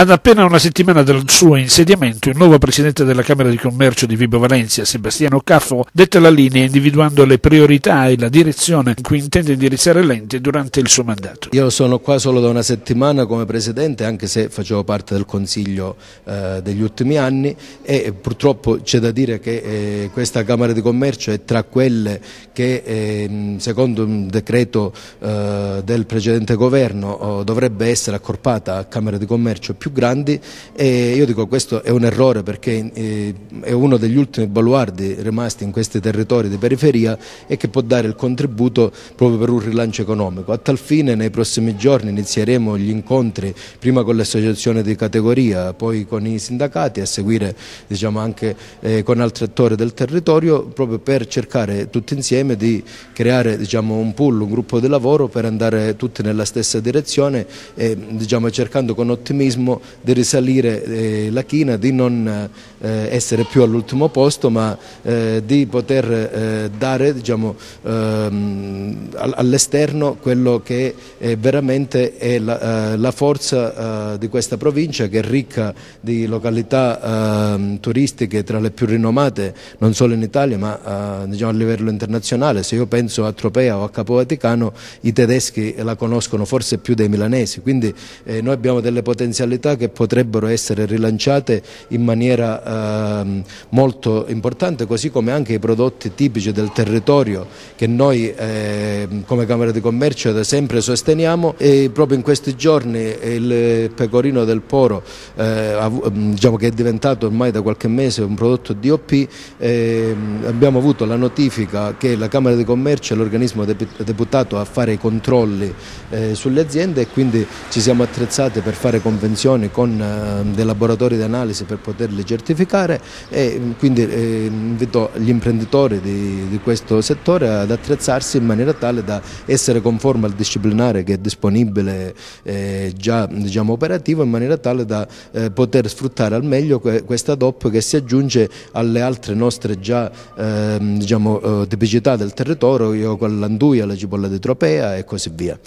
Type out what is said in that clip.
Ad appena una settimana dal suo insediamento, il nuovo presidente della Camera di Commercio di Vibo Valencia, Sebastiano Caffo, dette la linea individuando le priorità e la direzione in cui intende indirizzare l'ente durante il suo mandato. Io sono qua solo da una settimana come presidente, anche se facevo parte del Consiglio eh, degli ultimi anni e purtroppo c'è da dire che eh, questa Camera di Commercio è tra quelle che eh, secondo un decreto eh, del precedente governo oh, dovrebbe essere accorpata a Camera di Commercio più più grandi e io dico questo è un errore perché eh, è uno degli ultimi baluardi rimasti in questi territori di periferia e che può dare il contributo proprio per un rilancio economico. A tal fine nei prossimi giorni inizieremo gli incontri prima con l'associazione di categoria, poi con i sindacati, a seguire diciamo, anche eh, con altri attori del territorio proprio per cercare tutti insieme di creare diciamo, un pool, un gruppo di lavoro per andare tutti nella stessa direzione e diciamo, cercando con ottimismo di risalire eh, la china, di non eh, essere più all'ultimo posto ma eh, di poter eh, dare diciamo, ehm, all'esterno quello che è veramente è la, eh, la, forza di questa provincia che è ricca di località ehm, turistiche tra le più rinomate non solo in Italia ma diciamo, a livello internazionale. Se io penso a Tropea o a Capo Vaticano i tedeschi la conoscono forse più dei milanesi, quindi noi abbiamo delle potenzialità attività che potrebbero essere rilanciate in maniera eh, molto importante, così come anche i prodotti tipici del territorio che noi eh, come Camera di Commercio da sempre sosteniamo e proprio in questi giorni il pecorino del Poro eh, ehm, diciamo che è diventato ormai da qualche mese un prodotto DOP, ehm, abbiamo avuto la notifica che la Camera di Commercio è l'organismo deputato a fare i controlli eh, sulle aziende e quindi ci siamo attrezzati per fare convenzioni collaborazioni con ehm, dei laboratori di analisi per poterli certificare e mm, quindi ehm, invito gli imprenditori di, di questo settore ad attrezzarsi in maniera tale da essere conforme al disciplinare che è disponibile eh, già diciamo, operativo in maniera tale da eh, poter sfruttare al meglio questa DOP che si aggiunge alle altre nostre già ehm, diciamo, eh, tipicità del territorio, con l'anduia, la cipolla di tropea e così via.